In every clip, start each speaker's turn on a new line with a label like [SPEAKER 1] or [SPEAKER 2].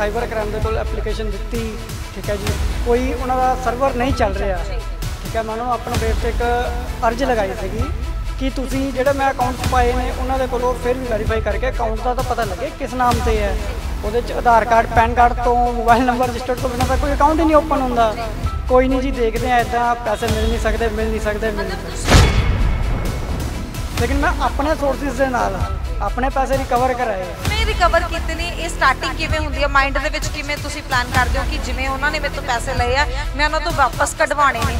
[SPEAKER 1] cyber crime ਦੇ ਕੋਲ application ਦਿੱਤੀ ਠੀਕ ਹੈ ਜੀ ਕੋਈ ਉਹਨਾਂ ਦਾ ਸਰਵਰ ਨਹੀਂ ਚੱਲ ਰਿਹਾ ਠੀਕ ਹੈ ਮੈਂ ਉਹਨਾਂ ਨੂੰ ਆਪਣਾ ਵੇਬ ਤੇ ਇੱਕ ਅਰਜ਼ ਲਗਾਈ ਸੀਗੀ ਕਿ ਤੁਸੀਂ ਜਿਹੜਾ ਮੈਂ ਅਕਾਊਂਟ ਪਾਏ ਨੇ ਉਹਨਾਂ ਦੇ ਕੋਲੋਂ ਫਿਰ ਵੀ ਵੈਰੀਫਾਈ ਕਰਕੇ ਅਕਾਊਂਟ ਦਾ ਤਾਂ ਪਤਾ ਲੱਗੇ ਕਿਸ ਨਾਮ ਤੇ ਹੈ ਉਹਦੇ 'ਚ ਆਧਾਰ ਕਾਰਡ ਪੈਨ ਕਾਰਡ ਤੋਂ ਮੋਬਾਈਲ ਨੰਬਰ ਰਜਿਸਟਰ ਤੋਂ ਬਿਨਾਂ ਤਾਂ ਕੋਈ ਅਕਾਊਂਟ ਹੀ ਨਹੀਂ ਓਪਨ ਹੁੰਦਾ ਕੋਈ ਨਹੀਂ ਜੀ ਦੇਖਦੇ ਆ ਇਦਾਂ ਪੈਸੇ ਮਿਲ ਨਹੀਂ ਸਕਦੇ ਮਿਲ ਨਹੀਂ ਸਕਦੇ ਮਿਲ ਲੇਕਿਨ ਮੈਂ ਆਪਣੇ ਸੋਰਸਿਸ ਦੇ ਨਾਲ ਆਪਣੇ ਪੈਸੇ ਰਿਕਵਰ ਕਰਾਏ
[SPEAKER 2] ਕਿਵੇਂ ਰਿਕਵਰ ਕੀਤੇ ਨੇ ਇਹ ਸਟਾਰਟਿੰਗ ਕਿਵੇਂ ਹੁੰਦੀ ਹੈ ਮਾਈਂਡ ਦੇ ਵਿੱਚ ਕਿਵੇਂ ਤੁਸੀਂ ਪਲਾਨ ਕਰਦੇ ਹੋ ਕਿ ਜਿਵੇਂ ਉਹਨਾਂ ਨੇ ਮੇਤੋਂ ਪੈਸੇ ਲਏ ਆ ਮੈਂ ਉਹਨਾਂ ਤੋਂ ਵਾਪਸ ਕਢਵਾਣੇ ਨੇ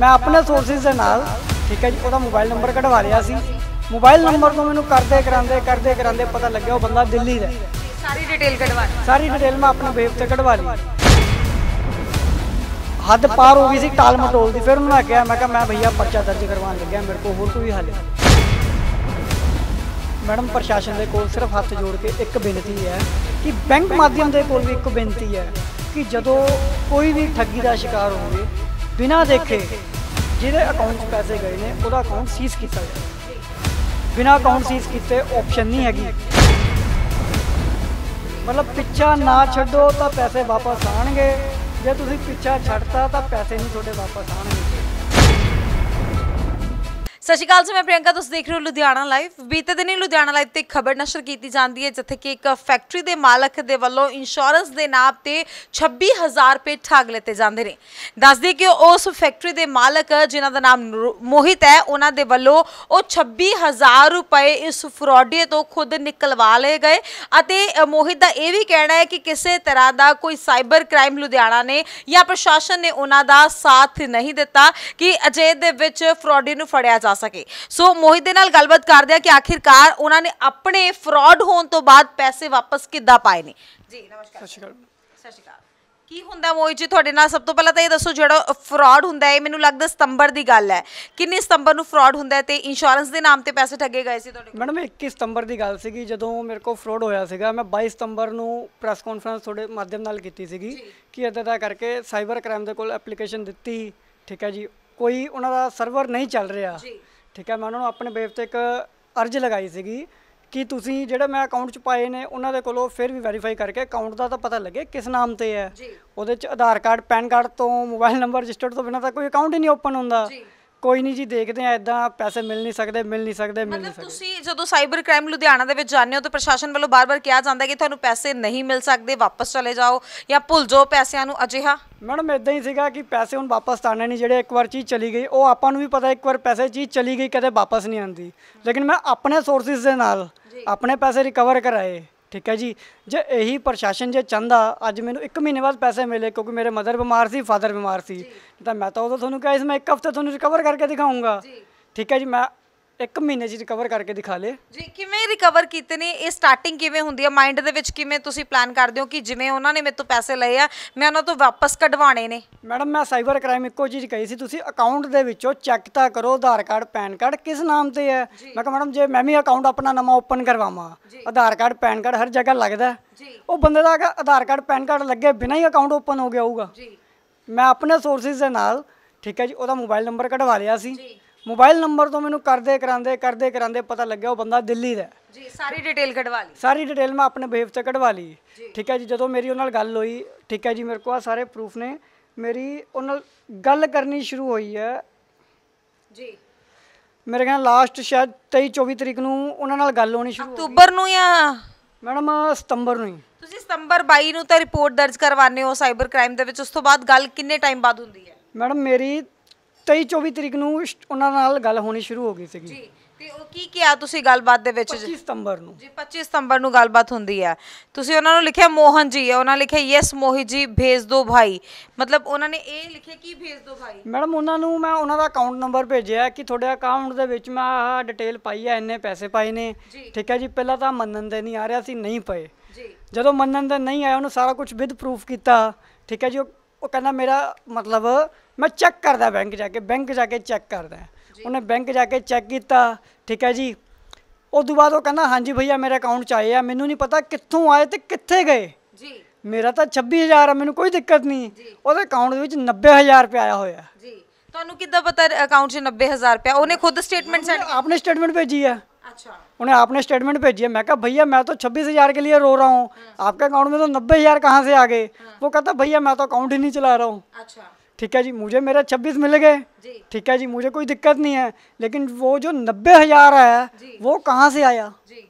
[SPEAKER 1] ਮੈਂ ਆਪਣੇ ਸੋਰਸਿਸ ਦੇ ਨਾਲ ਠੀਕ ਹੈ ਜੀ ਉਹਦਾ ਮੋਬਾਈਲ ਨੰਬਰ ਕਢਵਾ ਲਿਆ ਸੀ ਮੋਬਾਈਲ ਨੰਬਰ ਤੋਂ ਮੈਨੂੰ ਕਰਦੇ ਕਰਾਂਦੇ ਕਰਦੇ ਕਰਾਂਦੇ ਪਤਾ ਲੱਗਿਆ ਉਹ ਬੰਦਾ ਦਿੱਲੀ ਦਾ ਸਾਰੀ ਡਿਟੇਲ ਕਢਵਾ ਸਾਰੀ ਡਿਟੇਲ ਮੈਂ ਆਪਣੇ ਵੇਬ ਤੇ ਕਢਵਾ ਲਈ ਹੱਦ ਪਾਰ ਹੋ ਗਈ ਸੀ ਟਾਲਮਟੋਲ ਦੀ ਫਿਰ ਉਹਨਾਂ ਨੇ ਕਿਹਾ ਮੈਂ ਕਿਹਾ ਮੈਂ ਭਈਆ ਪਰਚਾ ਦਰਜ ਕਰਵਾਉਣ ਲੱਗਿਆ ਮੇਰੇ ਕੋਲ ਹੋਰ ਕੋਈ ਹੱਲ ਨਹੀਂ ਮੈਡਮ ਪ੍ਰਸ਼ਾਸਨ ਦੇ ਕੋਲ ਸਿਰਫ ਹੱਥ ਜੋੜ ਕੇ ਇੱਕ ਬੇਨਤੀ ਹੈ ਕਿ ਬੈਂਕ ਮਾਧਿਅਮ ਦੇ ਕੋਲ ਵੀ ਇੱਕ ਬੇਨਤੀ ਹੈ ਕਿ ਜਦੋਂ ਕੋਈ ਵੀ ਠੱਗੀ ਦਾ ਸ਼ਿਕਾਰ ਹੋਵੇ ਬਿਨਾਂ ਦੇਖੇ ਜਿਹਦੇ ਅਕਾਊਂਟ 'ਚ ਪੈਸੇ ਗਏ ਨੇ ਉਹਦਾ ਅਕਾਊਂਟ ਸੀਜ਼ ਕੀਤਾ ਜਾਵੇ ਬਿਨਾਂ ਅਕਾਊਂਟ ਸੀਜ਼ ਕੀਤੇ ਆਪਸ਼ਨ ਨਹੀਂ ਹੈਗੀ ਮਤਲਬ ਪਿੱਛਾ ਨਾ ਛੱਡੋ ਤਾਂ ਪੈਸੇ ਵਾਪਸ ਆਣਗੇ ਜੇ ਤੁਸੀਂ ਪਿੱਛਾ ਛੱਡਤਾ ਤਾਂ ਪੈਸੇ ਨਹੀਂ ਤੁਹਾਡੇ ਵਾਪਸ
[SPEAKER 2] ਆਣਗੇ ਸਤਿ ਸ਼੍ਰੀ ਅਕਾਲ ਜੀ ਮੈਂ ਪ੍ਰਿਯੰਕਾ ਤੁਸੀਂ ਦੇਖ ਰਹੇ ਹੋ ਲੁਧਿਆਣਾ ਲਾਈਵ ਬੀਤੇ ਦਿਨੀ ਲੁਧਿਆਣਾ ਲਾਈਵ ਤੇ ਖਬਰ ਨਸ਼ਰ ਕੀਤੀ ਜਾਂਦੀ ਹੈ ਜਿੱਥੇ ਕਿ ਇੱਕ ਫੈਕਟਰੀ ਦੇ ਮਾਲਕ ਦੇ ਵੱਲੋਂ ਇੰਸ਼ੋਰੈਂਸ ਦੇ ਨਾਮ ਤੇ 26000 ਰੁਪਏ ਠੱਗ ਲਏ ਜਾਂਦੇ ਨੇ ਦੱਸਦੇ ਕਿ ਉਸ ਫੈਕਟਰੀ ਦੇ ਮਾਲਕ ਜਿਨ੍ਹਾਂ ਦਾ ਨਾਮ ਮੋਹਿਤ ਹੈ ਉਹਨਾਂ ਦੇ ਵੱਲੋਂ ਉਹ 26000 ਰੁਪਏ ਇਸ ਫਰਾਡੀਏ ਤੋਂ ਖੁਦ ਨਿਕਲਵਾ ਲਏ ਗਏ ਅਤੇ ਮੋਹਿਤ ਦਾ ਇਹ ਵੀ ਕਹਿਣਾ ਹੈ ਕਿ ਕਿਸੇ ਤਰ੍ਹਾਂ ਦਾ ਕੋਈ ਸਾਈਬਰ ਕ੍ਰਾਈਮ ਲੁਧਿਆਣਾ ਨੇ ਜਾਂ ਪ੍ਰਸ਼ਾਸਨ ਨੇ ਉਹਨਾਂ ਦਾ ਸਾਥ ਨਹੀਂ ਦਿੱਤਾ ਕਿ ਅਜੇ ਦੇ ਵਿੱਚ ਫਰਾਡੀ ਨੂੰ ਫੜਿਆ ਜਾ ਸਕੇ ਸੋ ਮੋਹਿਤ ਦੇ ਨਾਲ ਗੱਲਬਾਤ ਕਰਦੇ ਆ ਕਿ ਆਖਿਰਕਾਰ ਉਹਨਾਂ ਨੇ ਆਪਣੇ ਫਰਾਡ ਹੋਣ ਤੋਂ ਬਾਅਦ ਪੈਸੇ ਵਾਪਸ ਕਿੱਦਾਂ ਪਾਏ ਨੇ ਜੀ ਨਮਸਕਾਰ ਸਤਿ ਸ਼੍ਰੀ ਅਕਾਲ ਸਤਿ ਸ਼੍ਰੀ ਅਕਾਲ ਕੀ ਹੁੰਦਾ ਮੋਹਿਤ ਜੀ ਤੁਹਾਡੇ ਨਾਲ ਸਭ ਤੋਂ ਪਹਿਲਾਂ ਤਾਂ ਇਹ ਦੱਸੋ ਜਿਹੜਾ ਫਰਾਡ ਹੁੰਦਾ ਹੈ ਮੈਨੂੰ ਲੱਗਦਾ ਸਤੰਬਰ ਦੀ ਗੱਲ ਹੈ ਕਿੰਨੇ ਸਤੰਬਰ ਨੂੰ ਫਰਾਡ ਹੁੰਦਾ ਤੇ ਇੰਸ਼ੋਰੈਂਸ ਦੇ ਨਾਮ ਤੇ ਪੈਸੇ ਠੱਗੇ ਗਏ ਸੀ ਤੁਹਾਡੇ
[SPEAKER 1] ਮੈਡਮ 21 ਸਤੰਬਰ ਦੀ ਗੱਲ ਸੀਗੀ ਜਦੋਂ ਮੇਰੇ ਕੋਲ ਫਰਾਡ ਹੋਇਆ ਸੀਗਾ ਮੈਂ 22 ਸਤੰਬਰ ਨੂੰ ਪ੍ਰੈਸ ਕਾਨਫਰੰਸ ਤੁਹਾਡੇ ਮਾਧਿਅਮ ਨਾਲ ਕੀਤੀ ਸੀਗੀ ਕਿ ਇਦਾਂ ਦਾ ਕਰਕੇ ਸਾਈਬਰ ਕ੍ਰਾਈਮ ਦੇ ਕੋਲ ਐਪਲੀਕੇਸ਼ਨ ਦਿੱਤੀ ਠੀਕ ਹੈ ਜੀ ਕੋਈ ਉਹਨਾਂ ਦਾ ਸਰਵਰ ਨਹੀਂ ਚੱਲ ਰਿਹਾ ਠੀਕ ਹੈ ਮੈਂ ਉਹਨਾਂ ਨੂੰ ਆਪਣੇ ਵੇਬ ਤੇ ਇੱਕ ਅਰਜ਼ ਲਗਾਈ ਸੀਗੀ ਕਿ ਤੁਸੀਂ ਜਿਹੜਾ ਮੈਂ ਅਕਾਊਂਟ 'ਚ ਪਾਏ ਨੇ ਉਹਨਾਂ ਦੇ ਕੋਲੋਂ ਫਿਰ ਵੀ ਵੈਰੀਫਾਈ ਕਰਕੇ ਅਕਾਊਂਟ ਦਾ ਤਾਂ ਪਤਾ ਲੱਗੇ ਕਿਸ ਨਾਮ ਤੇ ਹੈ ਉਹਦੇ 'ਚ ਆਧਾਰ ਕਾਰਡ ਪੈਨ ਕਾਰਡ ਤੋਂ ਮੋਬਾਈਲ ਨੰਬਰ ਰਜਿਸਟਰਡ ਤੋਂ ਬਿਨਾਂ ਤਾਂ ਕੋਈ ਅਕਾਊਂਟ ਹੀ ਨਹੀਂ ਓਪਨ ਹੁੰਦਾ ਜੀ ਕੋਈ ਨਹੀਂ ਜੀ ਦੇਖਦੇ ਆ ਇਦਾਂ ਪੈਸੇ ਮਿਲ ਨਹੀਂ ਸਕਦੇ ਮਿਲ ਨਹੀਂ ਸਕਦੇ ਮਿਲ ਨਹੀਂ ਮਤਲਬ ਸਕਦੇ
[SPEAKER 2] ਤੁਸੀਂ ਜਦੋਂ ਸਾਈਬਰ ਕ੍ਰਾਈਮ ਲੁਧਿਆਣਾ ਦੇ ਵਿੱਚ ਜਾਂਦੇ ਹੋ ਤਾਂ ਪ੍ਰਸ਼ਾਸਨ ਵੱਲੋਂ ਬਾਰ-ਬਾਰ ਕਿਹਾ ਜਾਂਦਾ ਕਿ ਤੁਹਾਨੂੰ ਪੈਸੇ ਨਹੀਂ ਮਿਲ ਸਕਦੇ ਵਾਪਸ ਚਲੇ ਜਾਓ ਜਾਂ ਭੁੱਲ ਜਾਓ ਪੈਸਿਆਂ ਨੂੰ ਅਜਿਹਾ ਮੈਡਮ ਇਦਾਂ ਹੀ ਸੀਗਾ
[SPEAKER 1] ਕਿ ਪੈਸੇ ਹੁਣ ਵਾਪਸ ਤਾਂ ਆਣੇ ਨਹੀਂ ਜਿਹੜੇ ਇੱਕ ਵਾਰ ਚੀਜ਼ ਚਲੀ ਗਈ ਉਹ ਆਪਾਂ ਨੂੰ ਵੀ ਪਤਾ ਇੱਕ ਵਾਰ ਪੈਸੇ ਚੀਜ਼ ਚਲੀ ਗਈ ਕਦੇ ਵਾਪਸ ਨਹੀਂ ਆਉਂਦੀ ਲੇਕਿਨ ਮੈਂ ਆਪਣੇ ਸੋਰਸਿਸ ਦੇ ਨਾਲ ਆਪਣੇ ਪੈਸੇ ਰਿਕਵਰ ਕਰਾਏ ਠੀਕ ਹੈ ਜੀ ਜੇ ਇਹੀ ਪ੍ਰਸ਼ਾਸਨ ਜੇ ਚੰਦਾ ਅੱਜ ਮੈਨੂੰ 1 ਮਹੀਨੇ ਬਾਅਦ ਪੈਸੇ ਮਿਲੇ ਕਿਉਂਕਿ ਮੇਰੇ ਮਦਰ ਬਿਮਾਰ ਸੀ ਫਾਦਰ ਬਿਮਾਰ ਸੀ ਤਾਂ ਮੈਂ ਤਾਂ ਉਦੋਂ ਤੁਹਾਨੂੰ ਕਿਹਾ ਸੀ ਮੈਂ ਇੱਕ ਹਫ਼ਤੇ ਤੁਹਾਨੂੰ ਰਿਕਵਰ ਕਰਕੇ ਦਿਖਾਉਂਗਾ ਠੀਕ ਹੈ ਜੀ ਮੈਂ ਇੱਕ ਮਹੀਨੇ 'ਚ ਰਿਕਵਰ ਕਰਕੇ ਦਿਖਾ ਲੇ ਜੀ
[SPEAKER 2] ਕਿਵੇਂ ਰਿਕਵਰ ਕੀਤੇ ਨੇ ਇਹ ਸਟਾਰਟਿੰਗ ਕਿਵੇਂ ਹੁੰਦੀ ਹੈ ਮਾਈਂਡ ਦੇ ਵਿੱਚ ਕਿਵੇਂ ਤੁਸੀਂ ਪਲਾਨ ਕਰਦੇ ਹੋ ਕਿ ਜਿਵੇਂ ਉਹਨਾਂ ਨੇ ਮੇਰੇ ਤੋਂ ਪੈਸੇ ਲਏ ਆ ਮੈਂ ਉਹਨਾਂ ਤੋਂ ਵਾਪਸ ਕਢਵਾਣੇ ਨੇ ਮੈਡਮ
[SPEAKER 1] ਮੈਂ ਸਾਈਬਰ ਕ੍ਰਾਈਮ ਇੱਕੋ ਚੀਜ਼ ਕਹੀ ਸੀ ਤੁਸੀਂ ਅਕਾਊਂਟ ਦੇ ਵਿੱਚੋਂ ਚੈੱਕ ਤਾਂ ਕਰੋ ਆਧਾਰ ਕਾਰਡ ਪੈਨ ਕਾਰਡ ਕਿਸ ਨਾਮ ਤੇ ਹੈ ਮੈਂ ਕਿਹਾ ਮੈਡਮ ਜੇ ਮੈਂ ਵੀ ਅਕਾਊਂਟ ਆਪਣਾ ਨਵਾਂ ਓਪਨ ਕਰਵਾਵਾਂ ਆਧਾਰ ਕਾਰਡ ਪੈਨ ਕਾਰਡ ਹਰ ਜਗ੍ਹਾ ਲੱਗਦਾ ਉਹ ਬੰਦੇ ਦਾ ਆਧਾਰ ਕਾਰਡ ਪੈਨ ਕਾਰਡ ਲੱਗੇ ਬਿਨਾਂ ਹੀ ਅਕਾਊਂਟ ਓਪਨ ਹੋ ਗਿਆ ਹੋਊਗਾ ਮੈਂ ਆਪਣੇ ਸੋਰਸਿਸ ਦੇ ਨਾਲ ਠੀਕ ਹੈ ਜੀ ਉਹਦਾ ਮੋਬਾਈਲ ਨੰਬਰ ਕਢਵਾ ਲਿਆ ਸੀ ਮੋਬਾਈਲ ਨੰਬਰ ਤੋਂ ਮੈਨੂੰ ਕਰਦੇ ਕਰਾਂਦੇ ਕਰਦੇ ਕਰਾਂਦੇ ਪਤਾ ਲੱਗਿਆ ਉਹ ਬੰਦਾ ਦਿੱਲੀ ਦਾ
[SPEAKER 2] ਜੀ ਸਾਰੀ ਡਿਟੇਲ ਕਢਵਾ ਲਈ
[SPEAKER 1] ਸਾਰੀ ਡਿਟੇਲ ਮੈਂ ਆਪਣੇ ਬੇਫ ਤੇ ਕਢਵਾ ਲਈ ਠੀਕ ਹੈ ਜੀ ਜਦੋਂ ਮੇਰੀ ਉਹਨਾਂ ਨਾਲ ਗੱਲ ਹੋਈ ਠੀਕ ਹੈ ਜੀ ਮੇਰੇ ਕੋਲ ਆ ਸਾਰੇ ਪ੍ਰੂਫ ਨੇ ਮੇਰੀ ਉਹਨਾਂ ਨਾਲ ਗੱਲ ਕਰਨੀ ਸ਼ੁਰੂ ਹੋਈ ਹੈ ਜੀ ਮੇਰੇ ਖਿਆਲ ਲਾਸਟ
[SPEAKER 2] ਸ਼ਾਇਦ 23 24 ਤਰੀਕ ਨੂੰ ਉਹਨਾਂ ਨਾਲ ਗੱਲ ਹੋਣੀ ਸ਼ੁਰੂ ਅਕਤੂਬਰ ਨੂੰ ਜਾਂ ਮੈਡਮ ਸਤੰਬਰ ਨੂੰ ਹੀ ਤੁਸੀਂ ਸਤੰਬਰ 22 ਨੂੰ ਤਾਂ ਰਿਪੋਰਟ ਦਰਜ ਕਰਵਾਣੇ ਹੋ ਸਾਈਬਰ ਕ੍ਰਾਈਮ ਦੇ ਵਿੱਚ ਉਸ ਤੋਂ ਬਾਅਦ ਗੱਲ ਕਿੰਨੇ ਟਾਈਮ ਬਾਅਦ ਹੁੰਦੀ
[SPEAKER 1] ਹੈ ਮੈਡਮ ਮੇਰੀ 23 24 ਤਰੀਕ ਨੂੰ ਉਹਨਾਂ ਨਾਲ ਗੱਲ ਹੋਣੀ ਸ਼ੁਰੂ ਹੋ ਗਈ ਸੀਗੀ ਜੀ ਤੇ
[SPEAKER 2] ਉਹ ਕੀ ਕਿਹਾ ਤੁਸੀਂ ਗੱਲਬਾਤ ਦੇ ਵਿੱਚ 25 ਸਤੰਬਰ ਨੂੰ ਜੀ 25 ਸਤੰਬਰ ਨੂੰ ਗੱਲਬਾਤ ਹੁੰਦੀ ਹੈ ਤੁਸੀਂ ਉਹਨਾਂ ਨੂੰ ਲਿਖਿਆ ਮੋਹਨ ਜੀ ਉਹਨਾਂ ਲਿਖਿਆ ਯੈਸ ਮੋਹੀ ਜੀ ਭੇਜ ਦਿਓ ਭਾਈ ਮਤਲਬ ਉਹਨਾਂ ਨੇ ਇਹ ਲਿਖਿਆ ਕੀ ਭੇਜ ਦਿਓ ਭਾਈ ਮੈਡਮ ਉਹਨਾਂ ਨੂੰ ਮੈਂ ਉਹਨਾਂ ਦਾ ਅਕਾਊਂਟ ਨੰਬਰ ਭੇਜਿਆ ਕਿ ਤੁਹਾਡੇ ਅਕਾਊਂਟ ਦੇ ਵਿੱਚ ਮੈਂ ਆਹ
[SPEAKER 1] ਡਿਟੇਲ ਪਾਈ ਹੈ ਇੰਨੇ ਪੈਸੇ ਪਾਏ ਨੇ ਠੀਕ ਹੈ ਜੀ ਪਹਿਲਾਂ ਤਾਂ ਮੰਨਣ ਦੇ ਨਹੀਂ ਆ ਰਿਹਾ ਸੀ ਨਹੀਂ ਪਏ ਜੀ ਜਦੋਂ ਮੰਨਣ ਦੇ ਨਹੀਂ ਆਇਆ ਉਹਨੂੰ ਸਾਰਾ ਕੁਝ ਵਿਦ ਪ੍ਰੂਫ ਕੀਤਾ ਠੀਕ ਹੈ ਜੀ ਉਹ ਕਹਿੰਦਾ ਮੇਰਾ ਮਤਲਬ ਮੈਂ ਚੈੱਕ ਕਰਦਾ ਬੈਂਕ ਜਾ ਕੇ ਬੈਂਕ ਜਾ ਕੇ ਚੈੱਕ ਕਰਦਾ ਉਹਨੇ ਬੈਂਕ ਜਾ ਕੇ ਚੈੱਕ ਕੀਤਾ ਠੀਕ ਹੈ ਜੀ ਉਸ ਤੋਂ ਬਾਅਦ ਉਹ ਕਹਿੰਦਾ ਹਾਂਜੀ ਭਈਆ ਮੇਰੇ ਅਕਾਊਂਟ ਚ ਆਏ ਆ ਮੈਨੂੰ ਨਹੀਂ ਪਤਾ ਕਿੱਥੋਂ ਆਏ ਤੇ ਕਿੱਥੇ ਗਏ ਜੀ ਮੇਰਾ ਤਾਂ 26000 ਆ ਮੈਨੂੰ ਕੋਈ ਦਿੱਕਤ ਨਹੀਂ ਉਹਦੇ ਅਕਾਊਂਟ ਦੇ ਵਿੱਚ 90000 ਰੁਪਏ ਆਇਆ ਹੋਇਆ ਜੀ
[SPEAKER 2] ਤੁਹਾਨੂੰ ਕਿੱਦਾਂ ਪਤਾ ਅਕਾਊਂਟ 'ਚ 90000 ਰੁਪਏ ਉਹਨੇ ਖੁਦ ਸਟੇਟਮੈਂਟ ਸੈਂਡ ਆਪਣੇ
[SPEAKER 1] ਸਟੇਟਮੈਂਟ ਭੇਜੀ ਆ अच्छा ਉਹਨੇ आपने स्टेटमेंट भेजी है मैं कहा भैया मैं तो 26000 ਕੇ के लिए रो रहा ਆਪਕੇ आपके अकाउंट में तो ਕਹਾਂ हज़ार से आ गए वो कहता भैया मैं तो अकाउंट ही नहीं चला रहा अच्छा ਠੀਕ ਹੈ ਜੀ जी ਮੇਰਾ 26 ਮਿਲ ਗਏ गए ठीक है जी मुझे कोई दिक्कत नहीं है लेकिन वो जो नब्बे हजार ਉਹ ਕਹਾਂ ਸੇ ਆਇਆ ਜੀ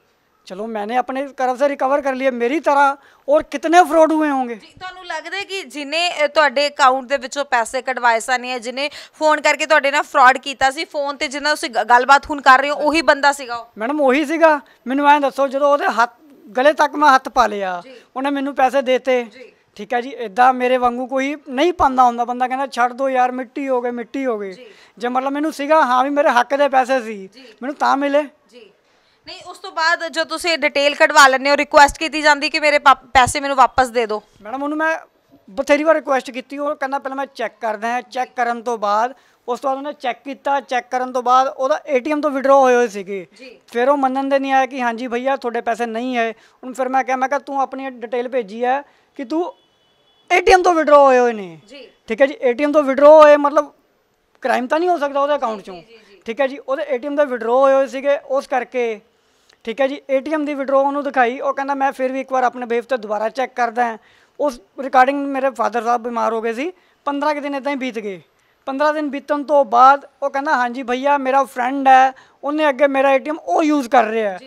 [SPEAKER 1] ਚਲੋ ਮੈਨੇ ਆਪਣੇ ਕਰਮ ਸੇ ਰਿਕਵਰ ਕਰ ਲਿਆ ਮੇਰੀ ਤਰ੍ਹਾਂ ਔਰ ਕਿਤਨੇ ਫਰੋਡ ਹੋਏ ਹੋਣਗੇ ਤੁਹਾਨੂੰ
[SPEAKER 2] ਲੱਗਦਾ ਕਿ ਜਿਨੇ ਤੁਹਾਡੇ ਅਕਾਊਂਟ ਦੇ ਵਿੱਚੋਂ ਪੈਸੇ ਕਢਵਾਏ ਸਨ ਜਾਂ ਜਿਨੇ ਫੋਨ ਕਰਕੇ ਤੁਹਾਡੇ ਨਾਲ ਫਰਾਡ ਕੀਤਾ ਸੀ ਫੋਨ ਤੇ ਜਿੰਨਾ ਤੁਸੀਂ ਗੱਲਬਾਤ ਹੁਣ ਕਰ ਰਹੇ ਹੋ ਉਹੀ ਬੰਦਾ ਸੀਗਾ
[SPEAKER 1] ਮੈਡਮ ਉਹੀ ਸੀਗਾ ਮੈਨੂੰ ਐਂ ਦੱਸੋ ਜਦੋਂ ਉਹਦੇ ਹੱਥ ਗਲੇ ਤੱਕ ਮੈਂ ਹੱਥ ਪਾ ਲਿਆ ਉਹਨੇ ਮੈਨੂੰ ਪੈਸੇ ਦੇਤੇ ਠੀਕ ਹੈ ਜੀ ਇਦਾਂ ਮੇਰੇ ਵਾਂਗੂ ਕੋਈ ਨਹੀਂ ਪਾਉਂਦਾ ਹੁੰਦਾ ਬੰਦਾ ਕਹਿੰਦਾ ਛੱਡ ਦੋ ਯਾਰ ਮਿੱਟੀ ਹੋ ਗਏ ਮਿੱਟੀ ਹੋ ਗਏ ਜੇ ਮਤਲਬ ਮੈਨੂੰ ਸੀਗਾ ਹਾਂ ਵੀ ਮੇਰੇ ਹੱਕ ਦੇ ਪੈਸੇ ਸੀ ਮੈਨੂੰ
[SPEAKER 2] ਤਾਂ ਮਿਲੇ ਜੀ ਨਹੀਂ ਉਸ ਤੋਂ ਬਾਅਦ ਜੋ ਤੁਸੀਂ ਡਿਟੇਲ ਕਢਵਾ ਲੈਂਦੇ ਹੋ ਰਿਕੁਐਸਟ ਕੀਤੀ ਜਾਂਦੀ ਕਿ ਮੇਰੇ ਪੈਸੇ ਮੈਨੂੰ ਵਾਪਸ ਦੇ ਦਿਓ ਮੈਡਮ ਉਹਨੂੰ ਮੈਂ ਬਥੇਰੀ ਵਾਰ ਰਿਕੁਐਸਟ ਕੀਤੀ ਉਹ ਕਹਿੰਦਾ ਪਹਿਲਾਂ ਮੈਂ ਚੈੱਕ
[SPEAKER 1] ਕਰਦਾ ਹਾਂ ਚੈੱਕ ਕਰਨ ਤੋਂ ਬਾਅਦ ਉਸ ਤੋਂ ਬਾਅਦ ਉਹਨੇ ਚੈੱਕ ਕੀਤਾ ਚੈੱਕ ਕਰਨ ਤੋਂ ਬਾਅਦ ਉਹਦਾ ਏਟੀਐਮ ਤੋਂ ਵਿਡਰੋ ਹੋਏ ਹੋਏ ਸੀਗੇ ਫਿਰ ਉਹ ਮੰਨਣ ਦੇ ਨਹੀਂ ਆਇਆ ਕਿ ਹਾਂਜੀ ਭਈਆ ਤੁਹਾਡੇ ਪੈਸੇ ਨਹੀਂ ਹੈ ਉਹਨੂੰ ਫਿਰ ਮੈਂ ਕਿਹਾ ਮੈਂ ਕਿਹਾ ਤੂੰ ਆਪਣੀ ਡਿਟੇਲ ਭੇਜੀ ਹੈ ਕਿ ਤੂੰ ਏਟੀਐਮ ਤੋਂ ਵਿਡਰਾ ਹੋਏ ਹੋਏ ਨੇ ਜੀ ਠੀਕ ਹੈ ਜੀ ਏਟੀਐਮ ਤੋਂ ਵਿਡਰਾ ਹੋਏ ਮਤਲਬ ਕ੍ਰਾਈਮ ਤਾਂ ਨਹੀਂ ਹੋ ਸਕਦਾ ਉਹਦੇ ਅਕਾਊਂਟ ਚੋਂ ਠੀਕ ਹੈ ਜੀ ਉਹਦੇ ਏਟੀਐਮ ਦਾ ਵਿਡਰਾ ਹੋਏ ਹੋਏ ਸੀਗੇ ਉਸ ਕਰਕੇ ਠੀਕ ਹੈ ਜੀ ਏਟੀਐਮ ਦੀ ਵਿਡਰਾ ਉਹਨੂੰ ਦਿਖਾਈ ਉਹ ਕਹਿੰਦਾ ਮੈਂ ਫਿਰ ਵੀ ਇੱਕ ਵਾਰ ਆਪਣੇ ਬੇਫ ਤੇ ਦੁਬਾਰਾ ਚੈੱਕ ਕਰਦਾ ਉਸ ਰਿਕਾਰਡਿੰਗ ਮੇਰੇ ਫਾਦਰ ਸਾਹਿਬ ਬਿਮਾਰ ਹੋ ਗਏ ਸੀ 15 ਕਿ ਦਿਨ ਇਦਾਂ ਹੀ ਬੀਤ ਗਏ 15 ਦਿਨ ਬੀਤਣ ਤੋਂ ਬਾਅਦ ਉਹ ਕਹਿੰਦਾ ਹਾਂਜੀ ਭਈਆ ਮੇਰਾ ਫਰੈਂਡ ਹੈ ਉਹਨੇ ਅੱਗੇ ਮੇਰਾ ਏਟੀਐਮ ਉਹ ਯੂਜ਼ ਕਰ ਰਿਹਾ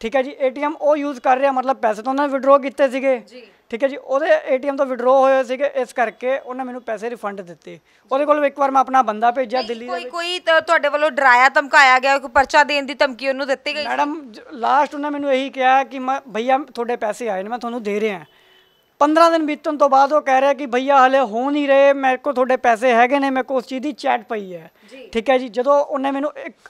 [SPEAKER 1] ਠੀਕ ਹੈ ਜੀ ਏਟੀਐਮ ਉਹ ਯੂਜ਼ ਕਰ ਰਿਹਾ ਮਤਲਬ ਪੈਸੇ ਤਾਂ ਉਹਨਾਂ ਨੇ ਵਿਡਰਾ ਕੀਤੇ ਸੀਗੇ ਜੀ ਠੀਕ ਹੈ ਜੀ ਉਹਦੇ ਏਟੀਐਮ ਤੋਂ ਵਿਡਰੋ ਹੋਏ ਸੀਗੇ ਇਸ ਕਰਕੇ ਉਹਨੇ ਮੈਨੂੰ ਪੈਸੇ ਰਿਫੰਡ ਦਿੱਤੇ
[SPEAKER 2] ਉਹਦੇ ਕੋਲ ਇੱਕ ਵਾਰ ਮੈਂ ਆਪਣਾ ਬੰਦਾ ਭੇਜਿਆ ਦਿੱਲੀ ਕੋਈ ਕੋਈ ਤੁਹਾਡੇ ਵੱਲੋਂ ਡਰਾਇਆ ਧਮਕਾਇਆ ਗਿਆ ਕੋਈ ਪਰਚਾ ਦੇਣ ਦੀ ਧਮਕੀ ਉਹਨੂੰ ਦਿੱਤੀ ਗਈ ਮੈਡਮ
[SPEAKER 1] ਲਾਸਟ ਉਹਨੇ ਮੈਨੂੰ ਇਹੀ ਕਿਹਾ ਕਿ ਮੈਂ ਭਈਆ ਤੁਹਾਡੇ ਪੈਸੇ ਆਏ ਨੇ ਮੈਂ ਤੁਹਾਨੂੰ ਦੇ ਰਿਹਾ 15 ਦਿਨ ਬੀਤਣ ਤੋਂ ਬਾਅਦ ਉਹ ਕਹਿ ਰਿਹਾ ਕਿ ਭਈਆ ਹਲੇ ਹੋ ਨਹੀਂ ਰਹੇ ਮੇਰੇ ਕੋ ਤੁਹਾਡੇ ਪੈਸੇ ਹੈਗੇ ਨੇ ਮੇਰੇ ਕੋਲ ਉਸ ਚੀਜ਼ ਦੀ ਚੈਟ ਪਈ ਹੈ ਠੀਕ ਹੈ ਜੀ ਜਦੋਂ ਉਹਨੇ ਮੈਨੂੰ ਇੱਕ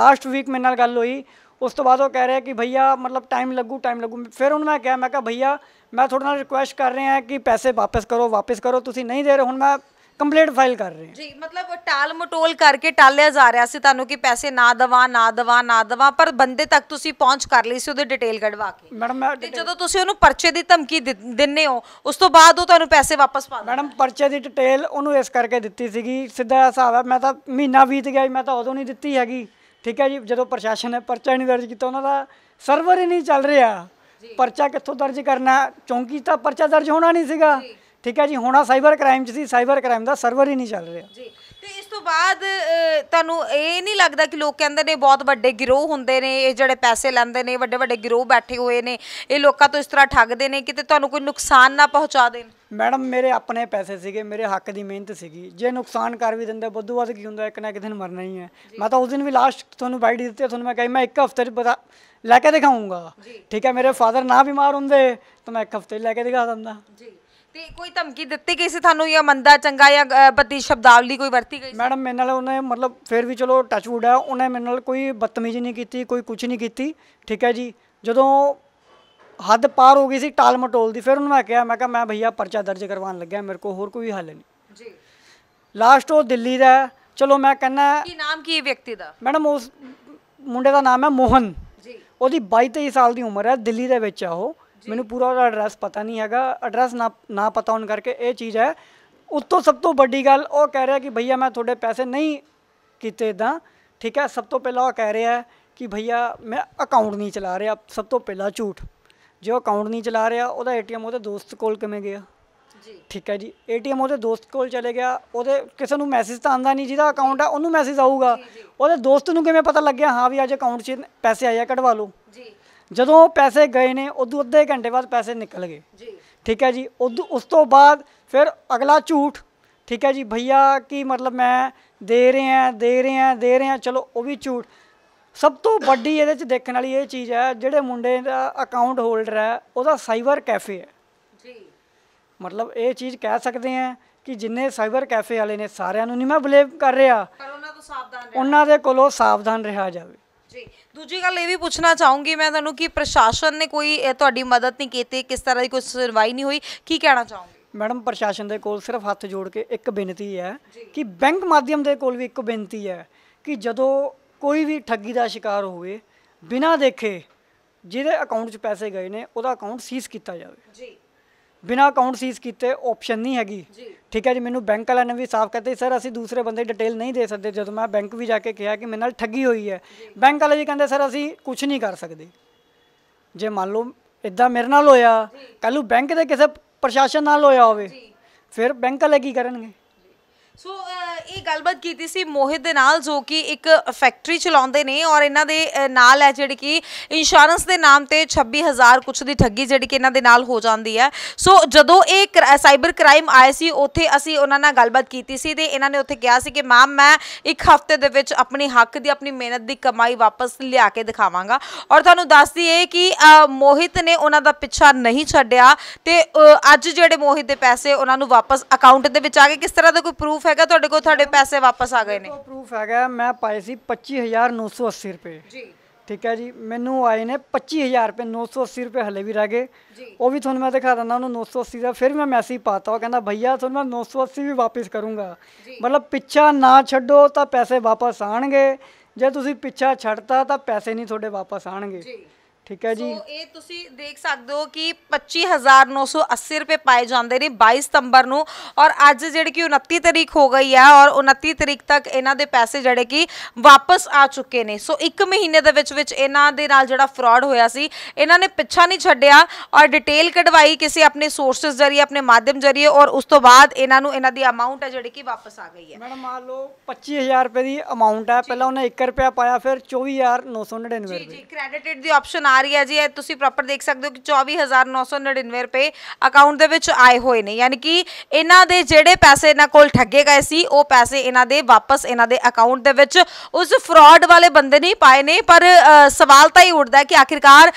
[SPEAKER 1] ਲਾਸਟ ਵੀਕ ਮੇਰੇ ਨਾਲ ਗੱਲ ਹੋਈ ਉਸ ਤੋਂ ਬਾਅਦ ਉਹ ਕਹਿ ਰਿਹਾ ਕਿ ਭਈਆ ਮਤਲਬ ਟਾਈਮ ਲੱਗੂ ਟਾਈਮ ਲੱਗੂ ਫਿਰ ਉਹਨਾਂ ਮੈਂ ਕਿਹਾ ਮੈਂ ਕਿਹਾ ਭਈਆ ਮੈਂ ਤੁਹਾਡੇ ਨਾਲ ਰਿਕੁਐਸਟ ਕਰ ਰਿਹਾ ਹਾਂ ਕਿ ਪੈਸੇ ਵਾਪਸ ਕਰੋ ਵਾਪਸ ਕਰੋ ਤੁਸੀਂ ਨਹੀਂ ਦੇ ਰਹੇ ਹੁਣ ਮੈਂ ਕੰਪਲੀਟ ਫਾਈਲ ਕਰ ਰਹੇ
[SPEAKER 2] ਜੀ ਮਤਲਬ ਟਾਲ ਮਟੋਲ ਕਰਕੇ ਟਾਲਿਆ ਜਾ ਰਿਹਾ ਸੀ ਤੁਹਾਨੂੰ ਕਿ ਪੈਸੇ ਨਾ ਦਵਾ ਨਾ ਦਵਾ ਨਾ ਦਵਾ ਪਰ ਬੰਦੇ ਤੱਕ ਤੁਸੀਂ ਪਹੁੰਚ ਕਰ ਲਈ ਸੀ ਉਹਦੇ ਡਿਟੇਲ ਕਢਵਾ ਕੇ ਮੈਡਮ ਮੈਂ ਤੇ ਜਦੋਂ ਤੁਸੀਂ ਉਹਨੂੰ ਪਰਚੇ ਦੀ ਧਮਕੀ ਦਿੰਨੇ ਹੋ ਉਸ ਤੋਂ ਬਾਅਦ ਉਹ ਤੁਹਾਨੂੰ ਪੈਸੇ ਵਾਪਸ ਪਾ ਮੈਡਮ ਪਰਚੇ ਦੀ ਡਿਟੇਲ ਉਹਨੂੰ ਇਸ
[SPEAKER 1] ਕਰਕੇ ਦਿੱਤੀ ਸੀਗੀ ਸਿੱਧਾ ਹਿਸਾਬ ਹੈ ਮੈਂ ਤਾਂ ਮਹੀਨਾ ਬੀਤ ਗਿਆ ਮੈਂ ਤਾਂ ਉਦੋਂ ਨਹੀਂ ਦਿੱਤੀ ਹੈਗੀ ਠੀਕ ਹੈ ਜੀ ਜਦੋਂ ਪ੍ਰਸ਼ਾਸਨ ਨੇ ਪਰਚਾ ਨਹੀਂ ਦਰਜ ਕੀਤਾ ਉਹਨਾਂ ਦਾ ਸਰਵਰ ਹੀ ਨਹੀਂ ਚੱਲ ਰਿਹਾ ਪਰਚਾ ਕਿੱਥੋਂ ਦਰਜ ਕਰਨਾ ਚੌਂਕੀ ਤਾਂ ਪਰਚਾ ਦਰਜ ਹੋਣਾ ਨਹੀਂ ਸੀਗਾ ਠੀਕ ਹੈ ਜੀ ਹੋਣਾ ਸਾਈਬਰ ਕ੍ਰਾਈਮ 'ਚ ਸੀ ਸਾਈਬਰ ਕ੍ਰਾਈਮ ਦਾ ਸਰਵਰ ਹੀ
[SPEAKER 2] ਨਹੀਂ ਚੱਲ ਰਿਹਾ ਜੀ ਤੇ ਇਸ ਤੋਂ ਬਾਅਦ ਤੁਹਾਨੂੰ ਇਹ ਨਹੀਂ ਲੱਗਦਾ ਕਿ ਲੋਕ ਕਹਿੰਦੇ ਨੇ ਬਹੁਤ ਵੱਡੇ ਗਿਰੋਹ ਹੁੰਦੇ ਨੇ ਇਹ ਜਿਹੜੇ ਪੈਸੇ ਲੈਂਦੇ ਨੇ ਵੱਡੇ ਵੱਡੇ ਗਿਰੋਹ ਬੈਠੇ ਹੋਏ ਨੇ ਇਹ ਲੋਕਾਂ ਤੋਂ ਇਸ ਤਰ੍ਹਾਂ ਠੱਗਦੇ ਨੇ ਕਿਤੇ ਤੁਹਾਨੂੰ ਕੋਈ ਨੁਕਸਾਨ ਨਾ ਪਹੁੰਚਾ ਦੇਣ ਮੈਡਮ ਮੇਰੇ ਆਪਣੇ ਪੈਸੇ ਸੀਗੇ ਮੇਰੇ ਹੱਕ ਦੀ ਮਿਹਨਤ ਸੀਗੀ
[SPEAKER 1] ਜੇ ਨੁਕਸਾਨ ਕਰ ਵੀ ਦਿੰਦੇ ਬੁੱਧੂ ਬਾਅਦ ਕੀ ਹੁੰਦਾ ਇੱਕ ਨਾ ਇੱਕ ਦਿਨ ਮਰਨਾ ਹੀ ਹੈ ਮੈਂ ਤਾਂ ਉਸ ਦਿਨ ਵੀ ਲਾਸਟ ਤੁਹਾਨੂੰ ਬਾਈਡੀ ਦਿੱਤੀ ਤੁਹਾਨੂੰ ਮੈਂ ਕਹੀ ਮੈਂ ਇੱਕ ਹਫਤੇ ਚ ਬਤਾ ਲੈ ਕੇ ਦਿਖਾਉਂਗਾ ਠੀਕ ਹੈ ਮੇਰੇ ਫਾਦਰ ਨਾ ਬਿਮਾਰ ਹੁੰਦੇ ਤਾਂ ਮੈਂ ਇੱਕ ਹਫਤੇ ਲੈ ਕੇ ਦਿਖਾ ਦਿੰਦਾ ਜੀ
[SPEAKER 2] ਤੇ ਕੋਈ ਧਮਕੀ ਦਿੱਤੀ ਗਈ ਸੀ ਤੁਹਾਨੂੰ ਜਾਂ ਮੰਦਾ ਚੰਗਾ ਜਾਂ ਬਦੀ
[SPEAKER 1] ਸ਼ਬਦਾਵਲੀ ਕੋਈ ਵਰਤੀ ਗਈ ਸੀ ਮੈਡਮ ਮੇਰੇ ਨਾਲ ਉਹਨੇ ਮਤਲਬ ਫਿਰ ਵੀ ਚਲੋ ਟੱਚ ਵੁੱਡ ਆ ਉਹਨੇ ਮੇਰੇ ਨਾਲ ਕੋਈ ਬਦਤਮੀਜ਼ੀ ਨਹੀਂ ਕੀਤੀ ਕੋਈ ਕੁਝ ਨਹੀਂ ਕੀਤੀ ਠੀਕ ਹੈ ਜੀ ਜਦੋਂ ਹੱਦ ਪਾਰ ਹੋ ਗਈ ਸੀ ਟਾਲ ਮਟੋਲ ਦੀ ਫਿਰ ਉਹਨਾਂ ਮੈਂ ਕਿਹਾ ਮੈਂ ਕਿਹਾ ਮੈਂ ਭਈਆ ਪਰਚਾ ਦਰਜ ਕਰਵਾਉਣ ਲੱਗਿਆ ਮੇਰੇ ਕੋਲ ਹੋਰ ਕੋਈ ਹੱਲ ਨਹੀਂ ਜੀ ਲਾਸਟ ਉਹ ਦਿੱਲੀ ਦਾ ਚਲੋ ਮੈਂ ਕਹਿੰਦਾ ਕੀ
[SPEAKER 2] ਨਾਮ ਕੀ ਵਿਅਕਤੀ ਦਾ ਮੈਡਮ
[SPEAKER 1] ਉਸ ਮੁੰਡੇ ਦਾ ਨਾਮ ਹੈ ਮੋਹਨ ਜੀ ਉਹਦੀ 22 23 ਸਾਲ ਦੀ ਉਮਰ ਹੈ ਦਿੱਲੀ ਦੇ ਵਿੱਚ ਆ ਉਹ ਮੈਨੂੰ ਪੂਰਾ ਉਹਦਾ ਐਡਰੈਸ ਪਤਾ ਨਹੀਂ ਹੈਗਾ ਐਡਰੈਸ ਨਾ ਨਾ ਪਤਾ ਹੋਣ ਕਰਕੇ ਇਹ ਚੀਜ਼ ਹੈ ਉਤੋਂ ਸਭ ਤੋਂ ਵੱਡੀ ਗੱਲ ਉਹ ਕਹਿ ਰਿਹਾ ਕਿ ਭਈਆ ਮੈਂ ਤੁਹਾਡੇ ਪੈਸੇ ਨਹੀਂ ਕੀਤੇ ਇਦਾਂ ਠੀਕ ਹੈ ਸਭ ਤੋਂ ਪਹਿਲਾਂ ਉਹ ਕਹਿ ਰਿਹਾ ਕਿ ਭਈਆ ਮੈਂ ਅਕਾਊਂਟ ਨਹੀਂ ਚਲਾ ਰਿਹਾ ਸਭ ਤੋਂ ਪਹਿਲਾਂ ਝੂਠ ਜੇ ਉਹ ਅਕਾਊਂਟ ਨਹੀਂ ਚਲਾ ਰਿਹਾ ਉਹਦਾ ਏਟੀਐਮ ਉਹਦੇ ਦੋਸਤ ਕੋਲ ਕਿਵੇਂ ਗਿਆ ਜੀ ਠੀਕ ਹੈ ਜੀ ਏਟੀਐਮ ਉਹਦੇ ਦੋਸਤ ਕੋਲ ਚਲੇ ਗਿਆ ਉਹਦੇ ਕਿਸੇ ਨੂੰ ਮੈਸੇਜ ਤਾਂ ਆਂਦਾ ਨਹੀਂ ਜਿਹਦਾ ਅਕਾਊਂਟ ਆ ਉਹਨੂੰ ਮੈਸੇਜ ਆਊਗਾ ਉਹਦੇ ਦੋਸਤ ਨੂੰ ਕਿਵੇਂ ਪਤਾ ਲੱਗਿਆ ਹਾਂ ਵੀ ਅੱਜ ਅਕਾਊਂਟ 'ਚ ਪੈਸੇ ਆਇਆ ਕਢਵਾ ਲਓ ਜੀ ਜਦੋਂ ਪੈਸੇ ਗਏ ਨੇ ਉਦੋਂ ਅੱਧੇ ਘੰਟੇ ਬਾਅਦ ਪੈਸੇ ਨਿਕਲ ਗਏ ਜੀ ਠੀਕ ਹੈ ਜੀ ਉਦੋਂ ਉਸ ਤੋਂ ਬਾਅਦ ਫਿਰ ਅਗਲਾ ਝੂਠ ਠੀਕ ਹੈ ਜੀ ਭਈਆ ਕੀ ਮਤਲਬ ਮੈਂ ਦੇ ਰਹੇ ਆ ਦੇ ਰਹੇ ਆ ਦੇ ਰਹੇ ਆ ਚਲੋ ਉਹ ਵੀ ਝੂਠ ਸਭ ਤੋਂ ਵੱਡੀ ਇਹਦੇ ਚ ਦੇਖਣ ਵਾਲੀ ਇਹ ਚੀਜ਼ ਹੈ ਜਿਹੜੇ ਮੁੰਡੇ ਦਾ ਅਕਾਊਂਟ ਹੋਲਡਰ ਹੈ ਉਹਦਾ ਸਾਈਬਰ ਕੈਫੇ ਹੈ ਜੀ ਮਤਲਬ ਇਹ ਚੀਜ਼ ਕਹਿ ਸਕਦੇ ਆ ਕਿ ਜਿੰਨੇ ਸਾਈਬਰ ਕੈਫੇ ਵਾਲੇ ਨੇ ਸਾਰਿਆਂ ਨੂੰ ਨਹੀਂ ਮੈਂ ਬਲੇਮ ਕਰ ਰਿਹਾ ਪਰ ਉਹਨਾਂ ਤੋਂ ਸਾਵਧਾਨ ਰਹਿਣਾ ਉਹਨਾਂ ਦੇ ਕੋਲੋਂ ਸਾਵਧਾਨ ਰਿਹਾ ਜਾਵੇ
[SPEAKER 2] ਜੀ ਦੂਜੀ ਗੱਲ ਇਹ ਵੀ ਪੁੱਛਣਾ ਚਾਹੂੰਗੀ ਮੈਂ ਤੁਹਾਨੂੰ ਕਿ ਪ੍ਰਸ਼ਾਸਨ ਨੇ ਕੋਈ ਤੁਹਾਡੀ ਮਦਦ ਨਹੀਂ ਕੀਤੀ ਕਿਸ ਤਰ੍ਹਾਂ ਦੀ ਕੋਈ ਸੁਣਵਾਈ ਨਹੀਂ ਹੋਈ ਕੀ ਕਹਿਣਾ ਚਾਹੂੰਗੀ
[SPEAKER 1] ਮੈਡਮ ਪ੍ਰਸ਼ਾਸਨ ਦੇ ਕੋਲ ਸਿਰਫ ਹੱਥ ਜੋੜ ਕੇ ਇੱਕ ਬੇਨਤੀ ਹੈ ਕਿ ਬੈਂਕ ਮਾਧਿਅਮ ਦੇ ਕੋਲ ਵੀ ਇੱਕ ਬੇਨਤੀ ਹੈ ਕਿ ਜਦੋਂ ਕੋਈ ਵੀ ਠੱਗੀ ਦਾ ਸ਼ਿਕਾਰ ਹੋਵੇ ਬਿਨਾਂ ਦੇਖੇ ਜਿਹਦੇ ਅਕਾਊਂਟ 'ਚ ਪੈਸੇ ਗਏ ਨੇ ਉਹਦਾ ਅਕਾਊਂਟ ਸੀਜ਼ ਕੀਤਾ ਜਾਵੇ ਜੀ ਬਿਨਾ ਅਕਾਊਂਟ ਸੀਜ਼ ਕੀਤੇ ਆਪਸ਼ਨ ਨਹੀਂ ਹੈਗੀ ਠੀਕ ਹੈ ਜੀ ਮੈਨੂੰ ਬੈਂਕ ਵਾਲਿਆਂ ਨੇ ਵੀ ਸਾਫ਼ ਕਹਤੇ ਸਰ ਅਸੀਂ ਦੂਸਰੇ ਬੰਦੇ ਦੀ ਡਿਟੇਲ ਨਹੀਂ ਦੇ ਸਕਦੇ ਜਦੋਂ ਮੈਂ ਬੈਂਕ ਵੀ ਜਾ ਕੇ ਕਿਹਾ ਕਿ ਮੇਰੇ ਨਾਲ ਠੱਗੀ ਹੋਈ ਹੈ ਬੈਂਕ ਵਾਲੇ ਜੀ ਕਹਿੰਦੇ ਸਰ ਅਸੀਂ ਕੁਝ ਨਹੀਂ ਕਰ ਸਕਦੇ ਜੇ ਮੰਨ ਲਓ ਇਦਾਂ ਮੇਰੇ ਨਾਲ ਹੋਇਆ ਕੱਲੂ ਬੈਂਕ ਦੇ ਕਿਸੇ ਪ੍ਰਸ਼ਾਸਨ ਨਾਲ ਹੋਇਆ ਹੋਵੇ ਫਿਰ ਬੈਂਕ ਵਾਲੇ ਕੀ ਕਰਨਗੇ
[SPEAKER 2] ਸੋ ਇਹ ਗੱਲਬਾਤ ਕੀਤੀ ਸੀ ਮੋਹਿਤ ਦੇ ਨਾਲ ਜੋ ਕਿ ਇੱਕ ਫੈਕਟਰੀ ਚਲਾਉਂਦੇ ਨੇ ਔਰ ਇਹਨਾਂ ਦੇ ਨਾਲ ਹੈ ਜਿਹੜੀ ਕਿ ਇੰਸ਼ੋਰੈਂਸ ਦੇ ਨਾਮ ਤੇ 26000 ਕੁਛ ਦੀ ਠੱਗੀ ਜਿਹੜੀ ਕਿ ਇਹਨਾਂ ਦੇ ਨਾਲ ਹੋ ਜਾਂਦੀ ਹੈ ਸੋ ਜਦੋਂ ਇਹ ਸਾਈਬਰ ਕ੍ਰਾਈਮ ਆਏ ਸੀ ਉੱਥੇ ਅਸੀਂ ਉਹਨਾਂ ਨਾਲ ਗੱਲਬਾਤ ਕੀਤੀ ਸੀ ਤੇ ਇਹਨਾਂ ਨੇ ਉੱਥੇ ਕਿਹਾ ਸੀ ਕਿ ਮੈਮ ਮੈਂ ਇੱਕ ਹਫ਼ਤੇ ਦੇ ਵਿੱਚ ਆਪਣੇ ਹੱਕ ਦੀ ਆਪਣੀ ਮਿਹਨਤ ਦੀ ਕਮਾਈ ਵਾਪਸ ਲਿਆ ਕੇ ਦਿਖਾਵਾਂਗਾ ਔਰ ਤੁਹਾਨੂੰ ਦੱਸ ਦਈਏ ਕਿ ਮੋਹਿਤ ਨੇ ਉਹਨਾਂ ਦਾ ਪਿੱਛਾ ਨਹੀਂ ਛੱਡਿਆ ਤੇ ਅੱਜ ਜਿਹੜੇ ਮੋਹਿਤ ਦੇ ਪੈਸੇ ਉਹਨਾਂ ਨੂੰ ਵਾਪਸ ਅਕਾਊਂਟ ਦੇ ਵਿੱਚ ਆ ਗਏ ਕਿਸ ਤਰ੍ਹਾਂ ਦਾ ਕੋਈ ਪ੍ਰੂਫ ਹੈਗਾ ਤੁਹਾਡੇ ਕੋਲ ਤੁਹਾਡੇ ਪੈਸੇ ਵਾਪਸ ਆ ਗਏ ਨੇ
[SPEAKER 1] ਪ੍ਰੂਫ ਹੈਗਾ ਮੈਂ ਪਾਏ ਸੀ 25980 ਰੁਪਏ ਜੀ ਠੀਕ ਹੈ ਜੀ ਮੈਨੂੰ ਆਏ ਨੇ 25000 ਰੁਪਏ 980 ਰੁਪਏ ਹਲੇ ਵੀ ਰਹਿ ਗਏ ਉਹ ਵੀ ਤੁਹਾਨੂੰ ਮੈਂ ਦਿਖਾ ਦਿੰਦਾ ਉਹਨੂੰ 980 ਦਾ ਫਿਰ ਮੈਂ ਮੈਸੇਜ ਪਾਤਾ ਉਹ ਕਹਿੰਦਾ ਭਈਆ ਤੁਹਾਨੂੰ ਮੈਂ 980 ਵੀ ਵਾਪਸ ਕਰੂੰਗਾ ਮਤਲਬ ਪਿੱਛਾ ਨਾ ਛੱਡੋ ਤਾਂ ਪੈਸੇ ਵਾਪਸ ਆਣਗੇ ਜੇ ਤੁਸੀਂ ਪਿੱਛਾ ਛੱਡਤਾ ਤਾਂ ਪੈਸੇ ਨਹੀਂ ਤੁਹਾਡੇ ਵਾਪਸ ਆਣਗੇ ਠੀਕ ਹੈ ਜੀ ਸੋ
[SPEAKER 2] ਇਹ ਤੁਸੀਂ ਦੇਖ ਸਕਦੇ ਹੋ ਕਿ 25980 ਰੁਪਏ ਪਾਏ ਜਾਂਦੇ ਨੇ 22 ਸਤੰਬਰ ਨੂੰ ਔਰ ਅੱਜ ਜਿਹੜੀ ਕਿ 29 ਤਰੀਕ ਹੋ ਗਈ ਹੈ ਔਰ 29 ਤਰੀਕ ਤੱਕ ਇਹਨਾਂ ਦੇ ਪੈਸੇ ਜਿਹੜੇ ਕਿ ਵਾਪਸ ਆ ਚੁੱਕੇ ਨੇ ਸੋ 1 ਮਹੀਨੇ ਦੇ ਵਿੱਚ ਵਿੱਚ ਇਹਨਾਂ ਦੇ ਨਾਲ ਜਿਹੜਾ ਫਰਾਡ ਹੋਇਆ ਸੀ ਇਹਨਾਂ ਨੇ ਪਿੱਛਾ ਨਹੀਂ ਛੱਡਿਆ ਔਰ ਡਿਟੇਲ ਕਢਵਾਈ ਕਿਸੇ ਆਪਣੇ ਸੋਰਸਸ ਜ਼ਰੀਏ ਆਪਣੇ ਮਾਧਿਅਮ ਜ਼ਰੀਏ ਔਰ ਉਸ ਤੋਂ ਬਾਅਦ ਇਹਨਾਂ ਨੂੰ ਇਹਨਾਂ ਦੀ ਅਮਾਉਂਟ ਹੈ ਜਿਹੜੀ ਕਿ ਵਾਪਸ ਆ ਗਈ ਹੈ ਮੈਡਮ ਮੰਨ ਲਓ
[SPEAKER 1] 25000 ਰੁਪਏ ਦੀ ਅਮਾਉਂਟ ਹੈ ਪਹਿਲਾਂ ਉਹਨੇ 1 ਰੁਪਿਆ ਪਾਇਆ ਫਿਰ 24999
[SPEAKER 2] ਜੀ ਜੀ ਕ੍ਰੈਡਿਟਡ ਦੀ ਆਪਸ਼ਨ ਆ ਆ ਰਹੀ ਹੈ ਜੀ ਇਹ ਤੁਸੀਂ ਪ੍ਰੋਪਰ ਦੇਖ ਸਕਦੇ ਹੋ ਕਿ 24999 ਰੁਪਏ ਅਕਾਊਂਟ ਦੇ ਵਿੱਚ ਆਏ ਹੋਏ ਨੇ ਯਾਨੀ ਕਿ ਇਹਨਾਂ ਦੇ ਜਿਹੜੇ ਪੈਸੇ ਇਹਨਾਂ ਕੋਲ ਠੱਗੇ ਗਏ ਸੀ ਉਹ ਪੈਸੇ ਇਹਨਾਂ ਦੇ ਵਾਪਸ ਇਹਨਾਂ ਦੇ ਅਕਾਊਂਟ ਦੇ ਵਿੱਚ ਉਸ ਫਰਾਡ ਵਾਲੇ ਬੰਦੇ ਨਹੀਂ ਪਾਏ ਨੇ ਪਰ ਸਵਾਲ ਤਾਂ ਹੀ ਉੱਠਦਾ ਕਿ ਆਖਿਰਕਾਰ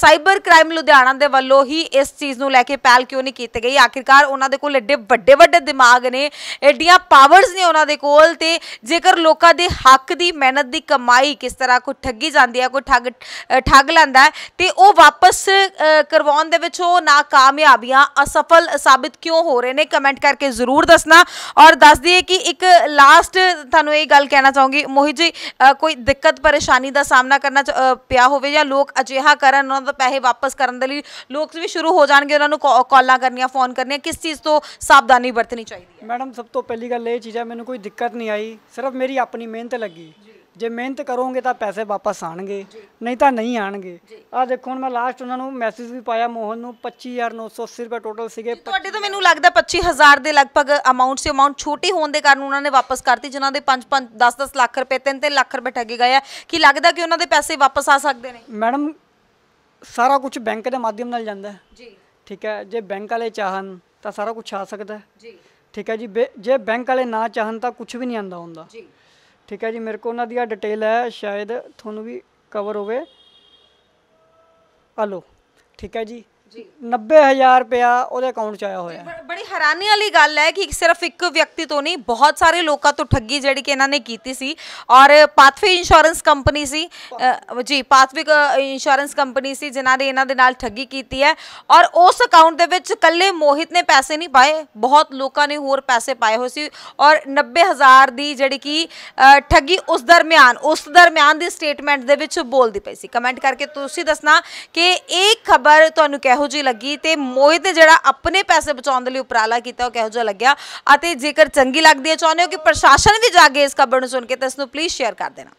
[SPEAKER 2] ਸਾਈਬਰ ਕ੍ਰਾਈਮ ਲੁਧਿਆਣਾ ਦੇ ਵੱਲੋਂ ਹੀ ਇਸ ਚੀਜ਼ ਨੂੰ ਲੈ ਕੇ ਪਹਿਲ ਕਿਉਂ ਨਹੀਂ ਕੀਤੀ ਗਈ ਆਖਿਰਕਾਰ ਉਹਨਾਂ ਦੇ ਕੋਲ ਐਡੇ ਵੱਡੇ ਵੱਡੇ ਦਿਮਾਗ ਨੇ ਐਡੀਆਂ ਪਾਵਰਸ ਨੇ ਉਹਨਾਂ ਦੇ ਕੋਲ ਤੇ ਜੇਕਰ ਲੋਕਾਂ ਦੇ ਹੱਕ ਦੀ ਮਿਹਨਤ ਦੀ ਕਮਾਈ ਕਿਸ ਤਰ੍ਹਾਂ ਕੋਈ ਠੱਗੀ ਜਾਂਦੀ ਹੈ ਕੋਈ ਠੱਗ ਠੱਗ ਲੈਂਦਾ ਤੇ ਉਹ ਵਾਪਸ ਕਰਵਾਉਣ ਦੇ ਵਿੱਚ ਉਹ ਨਾਕਾਮਯਾਬੀਆਂ ਅਸਫਲ ਸਾਬਿਤ ਕਿਉਂ ਹੋ ਰਹੇ ਨੇ ਕਮੈਂਟ ਕਰਕੇ ਜ਼ਰੂਰ ਦੱਸਣਾ ਔਰ ਦੱਸ ਦਈਏ ਕਿ ਇੱਕ ਲਾਸਟ ਤੁਹਾਨੂੰ ਇਹ ਗੱਲ ਕਹਿਣਾ ਚਾਹੂੰਗੀ ਮੋਹਿਤ ਜੀ ਕੋਈ ਦਿੱਕਤ ਪਰੇਸ਼ਾਨੀ ਦਾ ਸਾਹਮਣਾ ਕਰਨਾ ਪਿਆ ਹੋਵੇ ਜਾਂ ਲੋਕ ਅਜਿਹਾ ਕਰਨ ਉਹਨਾਂ ਦਾ ਪੈਸੇ ਵਾਪਸ ਕਰਨ ਦੇ ਲਈ ਲੋਕ ਵੀ ਸ਼ੁਰੂ ਹੋ ਜਾਣਗੇ ਉਹਨਾਂ ਨੂੰ ਕਾਲਾਂ ਕਰਨੀਆਂ ਫੋਨ ਕਰਨੀਆਂ ਕਿਸ ਚੀਜ਼ ਤੋਂ ਸਾਵਧਾਨੀ ਵਰਤਣੀ ਚਾਹੀਦੀ
[SPEAKER 1] ਹੈ ਮੈਡਮ ਸਭ ਤੋਂ ਪਹਿਲੀ ਗੱਲ ਇਹ ਚੀਜ਼ ਹੈ ਮੈਨੂੰ ਕੋਈ ਦਿੱਕਤ ਨਹੀਂ ਆਈ ਸਿਰਫ ਮੇਰੀ ਆਪਣੀ ਮਿਹਨਤ ਲੱਗੀ ਜੇ ਮਿਹਨਤ ਕਰੋਗੇ ਤਾਂ ਪੈਸੇ ਵਾਪਸ ਆਣਗੇ ਨਹੀਂ ਤਾਂ ਨਹੀਂ ਆਣਗੇ ਆ ਦੇਖੋ ਹੁਣ ਮੈਂ ਲਾਸਟ ਉਹਨਾਂ ਨੂੰ ਮੈਸੇਜ ਵੀ ਪਾਇਆ ਮੋਹਨ ਨੂੰ
[SPEAKER 2] 25980 ਰੁਪਏ ਟੋਟਲ ਸੀਗੇ ਤੁਹਾਡੇ ਤੋਂ ਮੈਨੂੰ ਲੱਗਦਾ 25000 ਦੇ ਲਗਭਗ ਅਮਾਉਂਟ ਸੀ ਅਮਾਉਂਟ ਛੋਟੀ ਹੋਣ ਦੇ ਕਾਰਨ ਉਹਨਾਂ ਨੇ ਵਾਪਸ ਕਰਤੀ ਜਿਨ੍ਹਾਂ ਦੇ 5 5 10 10 ਲੱਖ ਰੁਪਏ 3 3 ਲੱਖ ਰੁਪਏ ਠੱਗੇ ਗਏ ਆ ਕੀ ਲੱਗਦਾ ਕਿ ਉਹਨਾਂ ਦੇ ਪੈਸੇ ਵਾਪਸ ਆ ਸਕਦੇ ਨੇ
[SPEAKER 1] ਮੈਡਮ ਸਾਰਾ ਕੁਝ ਬੈਂਕ ਦੇ ਮਾਧਿਅਮ ਨਾਲ ਜਾਂਦਾ ਹੈ ਜੀ ਠੀਕ ਹੈ ਜੇ ਬੈਂਕ ਵਾਲੇ ਚਾਹਨ ਤਾਂ ਸਾਰਾ ਕੁਝ ਆ ਸਕਦਾ ਹੈ ਜੀ ਠੀਕ ਹੈ ਜੀ ਜੇ ਬੈਂਕ ਵਾਲੇ ਨਾ ਚਾਹਨ ਤਾਂ ਕੁਝ ਵੀ ਨਹੀਂ ਆਂਦਾ ਹੁੰਦਾ ਜੀ ਠੀਕ ਹੈ ਜੀ ਮੇਰੇ ਕੋਲ ਉਹਨਾਂ ਦੀ ਆ ਡਿਟੇਲ ਹੈ ਸ਼ਾਇਦ ਤੁਹਾਨੂੰ ਵੀ ਕਵਰ ਹੋਵੇ ਹਲੋ ਠੀਕ ਹੈ ਜੀ ਜੀ 90000 ਰੁਪਿਆ ਉਹਦੇ ਅਕਾਊਂਟ 'ਚ ਆਇਆ ਹੋਇਆ
[SPEAKER 2] ਹੈ ਹੈਰਾਨੀ ਵਾਲੀ ਗੱਲ ਹੈ ਕਿ ਸਿਰਫ ਇੱਕ ਵਿਅਕਤੀ ਤੋਂ ਨਹੀਂ ਬਹੁਤ ਸਾਰੇ ਲੋਕਾਂ ਤੋਂ ਠੱਗੀ ਜਿਹੜੀ ਕਿ ਇਹਨਾਂ ਨੇ ਕੀਤੀ ਸੀ ਔਰ ਪਾਥਵੇ ਇੰਸ਼ੋਰੈਂਸ ਕੰਪਨੀ ਸੀ ਜੀ ਪਾਥਵੇ ਇੰਸ਼ੋਰੈਂਸ ਕੰਪਨੀ ਸੀ ਜਿਨ੍ਹਾਂ ਨੇ ਇਹਨਾਂ ਦੇ ਨਾਲ ਠੱਗੀ ਕੀਤੀ ਹੈ ਔਰ ਉਸ ਅਕਾਊਂਟ ਦੇ ਵਿੱਚ ਕੱਲੇ ਮੋਹਿਤ ਨੇ ਪੈਸੇ ਨਹੀਂ ਪਾਏ ਬਹੁਤ ਲੋਕਾਂ ਨੇ ਹੋਰ ਪੈਸੇ ਪਾਏ ਹੋਏ ਸੀ ਔਰ 90000 ਦੀ ਜਿਹੜੀ ਕਿ ਠੱਗੀ ਉਸ ਦਰਮਿਆਨ ਉਸ ਦਰਮਿਆਨ ਦੀ ਸਟੇਟਮੈਂਟ ਦੇ ਵਿੱਚ ਬੋਲਦੀ ਪਈ ਸੀ ਕਮੈਂਟ ਕਰਕੇ ਤੁਸੀਂ ਦੱਸਣਾ ਕਿ ਇਹ ਖਬਰ ਤੁਹਾਨੂੰ ਕਿਹੋ ਜਿਹੀ ਲੱਗੀ ਤੇ ਮੋਹਿਤ ਜਿਹੜਾ ਆਪਣੇ ਪੈਸੇ ਬਚਾਉਣ ਦੇ ਲਈ ਉਪਰਾਲਾ ਉਪਰਾਲਾ ਕੀਤਾ ਉਹ ਕਿਹੋ ਜਿਹਾ ਲੱਗਿਆ ਅਤੇ ਜੇਕਰ ਚੰਗੀ ਲੱਗਦੀ ਹੈ ਚਾਹੁੰਦੇ ਹੋ ਕਿ ਪ੍ਰਸ਼ਾਸਨ ਵੀ ਜਾਗੇ ਇਸ ਖਬਰ ਨੂੰ ਸੁਣ ਕੇ ਤਾਂ ਇਸ ਨੂੰ ਪਲੀਜ਼ ਸ਼ੇਅਰ ਕਰ ਦੇਣਾ